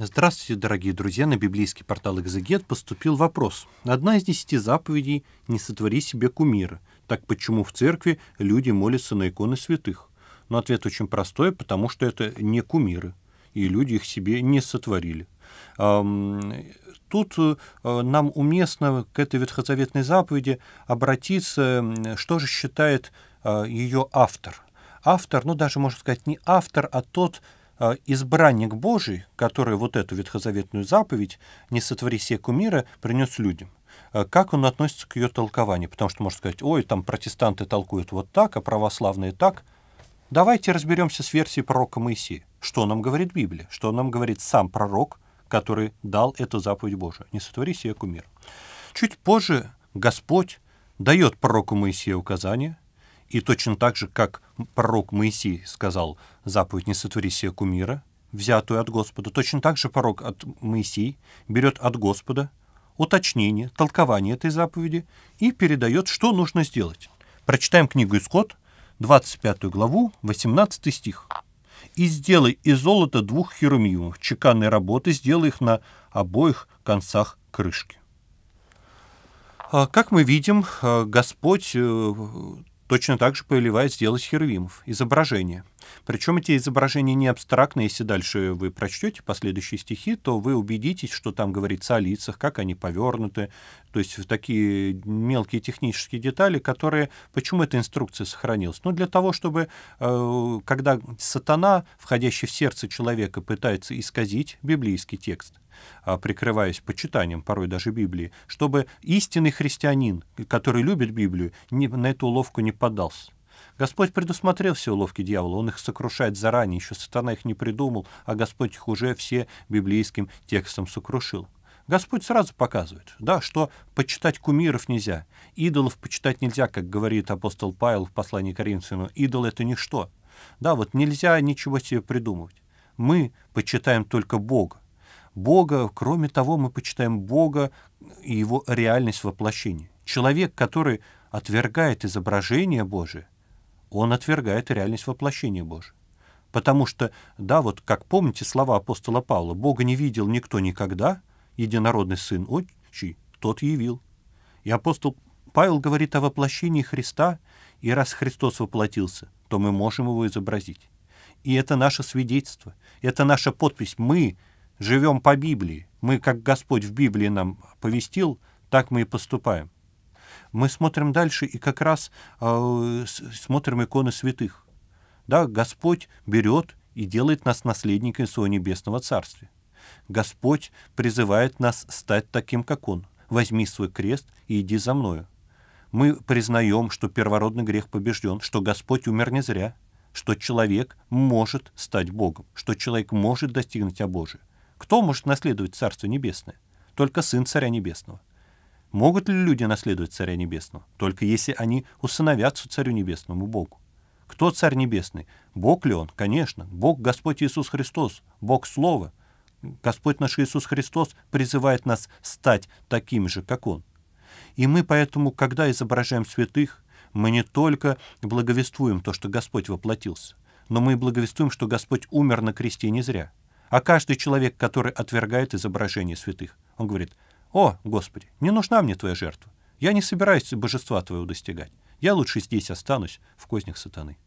Здравствуйте, дорогие друзья! На библейский портал «Экзегет» поступил вопрос. Одна из десяти заповедей «Не сотвори себе кумира». Так почему в церкви люди молятся на иконы святых? Но ответ очень простой, потому что это не кумиры, и люди их себе не сотворили. Тут э, нам уместно к этой ветхозаветной заповеди обратиться, что же считает э, ее автор – автор, ну даже можно сказать не автор, а тот «А, избранник Божий, который вот эту ветхозаветную заповедь «не сотвори себе кумира» принес людям. А как он относится к ее толкованию? Потому что можно сказать, ой, там протестанты толкуют вот так, а православные так. Давайте разберемся с версией пророка Моисея. Что нам говорит Библия? Что нам говорит сам пророк, который дал эту заповедь Божию? «Не сотвори себе кумира». Чуть позже Господь дает пророку Моисею указание – и точно так же, как пророк Моисей сказал заповедь «Не сотвори себе кумира», взятую от Господа, точно так же пророк от Моисей берет от Господа уточнение, толкование этой заповеди и передает, что нужно сделать. Прочитаем книгу «Исход», 25 главу, 18 стих. «И сделай из золота двух херумимов чеканной работы, сделай их на обоих концах крышки». А, как мы видим, а, Господь э, Точно так же появляется сделать херувимов, изображения. Причем эти изображения не абстрактны, если дальше вы прочтете последующие стихи, то вы убедитесь, что там говорится о лицах, как они повернуты, то есть в такие мелкие технические детали, которые... Почему эта инструкция сохранилась? Ну, для того, чтобы, э, когда сатана, входящий в сердце человека, пытается исказить библейский текст, а, прикрываясь почитанием порой даже Библии, чтобы истинный христианин, который любит Библию, не, на эту уловку не подался. Господь предусмотрел все уловки дьявола, он их сокрушает заранее, еще сатана их не придумал, а Господь их уже все библейским текстом сокрушил. Господь сразу показывает, да, что почитать кумиров нельзя, идолов почитать нельзя, как говорит апостол Павел в послании к Коринфянам, идол — это ничто. Да, вот нельзя ничего себе придумывать. Мы почитаем только Бога. Бога. Кроме того, мы почитаем Бога и его реальность воплощения. Человек, который отвергает изображение Божие, он отвергает реальность воплощения Божия. Потому что, да, вот как помните слова апостола Павла, «Бога не видел никто никогда, единородный Сын Отчий, тот явил». И апостол Павел говорит о воплощении Христа, и раз Христос воплотился, то мы можем его изобразить. И это наше свидетельство, это наша подпись. Мы живем по Библии. Мы, как Господь в Библии нам повестил, так мы и поступаем. Мы смотрим дальше и как раз э, смотрим иконы святых. Да, Господь берет и делает нас наследниками Своего Небесного Царствия. Господь призывает нас стать таким, как Он. «Возьми свой крест и иди за мною». Мы признаем, что первородный грех побежден, что Господь умер не зря, что человек может стать Богом, что человек может достигнуть обожия. Кто может наследовать Царство Небесное? Только Сын Царя Небесного. Могут ли люди наследовать Царя Небесного? Только если они усыновятся Царю Небесному Богу. Кто Царь Небесный? Бог ли Он? Конечно. Бог Господь Иисус Христос, Бог Слова. Господь наш Иисус Христос призывает нас стать такими же, как Он. И мы поэтому, когда изображаем святых, мы не только благовествуем то, что Господь воплотился, но мы и благовествуем, что Господь умер на кресте не зря – а каждый человек, который отвергает изображение святых, он говорит, «О, Господи, не нужна мне Твоя жертва. Я не собираюсь божества Твоего достигать. Я лучше здесь останусь, в кознях сатаны».